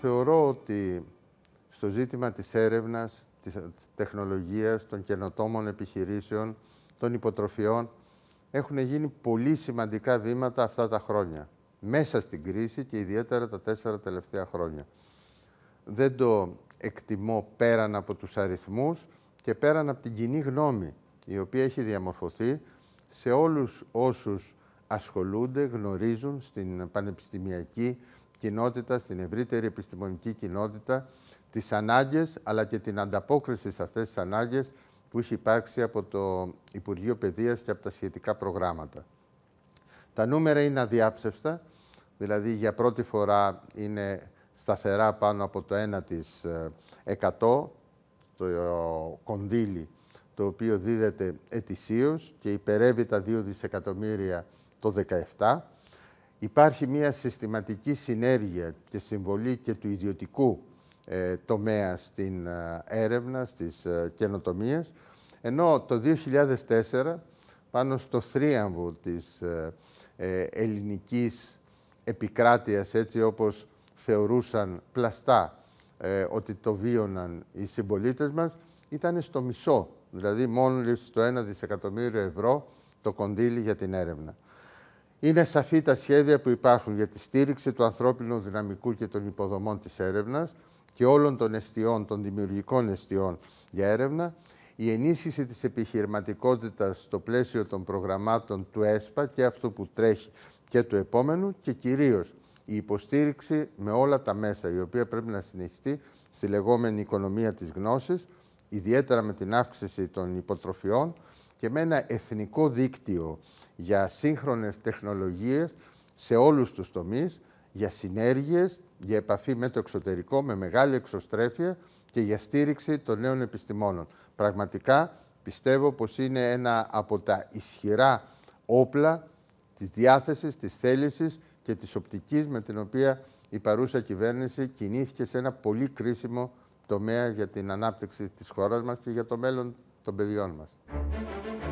Θεωρώ ότι στο ζήτημα της έρευνας, της τεχνολογίας, των καινοτόμων επιχειρήσεων, των υποτροφιών, έχουν γίνει πολύ σημαντικά βήματα αυτά τα χρόνια. Μέσα στην κρίση και ιδιαίτερα τα τέσσερα τελευταία χρόνια. Δεν το εκτιμώ πέραν από τους αριθμούς και πέραν από την κοινή γνώμη η οποία έχει διαμορφωθεί σε όλους όσους ασχολούνται, γνωρίζουν στην πανεπιστημιακή κοινότητα, στην ευρύτερη επιστημονική κοινότητα, τις ανάγκες αλλά και την ανταπόκριση σε αυτές τις ανάγκες που έχει υπάρξει από το Υπουργείο Παιδείας και από τα σχετικά προγράμματα. Τα νούμερα είναι αδιάψευστα, δηλαδή για πρώτη φορά είναι σταθερά πάνω από το 1% ε, το κονδύλι το οποίο δίδεται ετησίως και υπερεύει τα 2 δισεκατομμύρια το 2017. Υπάρχει μια συστηματική συνέργεια και συμβολή και του ιδιωτικού ε, τομέα στην ε, έρευνα, στις ε, καινοτομίες, ενώ το 2004 πάνω στο θρίαμβο της ε, ελληνικής επικράτειας, έτσι όπως θεωρούσαν πλαστά ότι το βίωναν οι συμπολίτες μας, ήταν στο μισό δηλαδή μόλις το 1 δισεκατομμύριο ευρώ το κονδύλι για την έρευνα. Είναι σαφή τα σχέδια που υπάρχουν για τη στήριξη του ανθρώπινου δυναμικού και των υποδομών της έρευνας και όλων των εστιών, των δημιουργικών εστιών για έρευνα, η ενίσχυση της επιχειρηματικότητας στο πλαίσιο των προγραμμάτων του ΕΣΠΑ και αυτό που τρέχει και του επόμενου και κυρίως η υποστήριξη με όλα τα μέσα, η οποία πρέπει να συνεχιστεί στη λεγόμενη οικονομία της γνώσης, ιδιαίτερα με την αύξηση των υποτροφιών και με ένα εθνικό δίκτυο για σύγχρονες τεχνολογίες σε όλους τους τομείς, για συνέργειες, για επαφή με το εξωτερικό, με μεγάλη εξωστρέφεια και για στήριξη των νέων επιστημόνων. Πραγματικά πιστεύω πως είναι ένα από τα ισχυρά όπλα της διάθεσης, της θέλησης και της οπτικής με την οποία η παρούσα κυβέρνηση κινήθηκε σε ένα πολύ κρίσιμο τομέα για την ανάπτυξη της χώρας μας και για το μέλλον των παιδιών μας.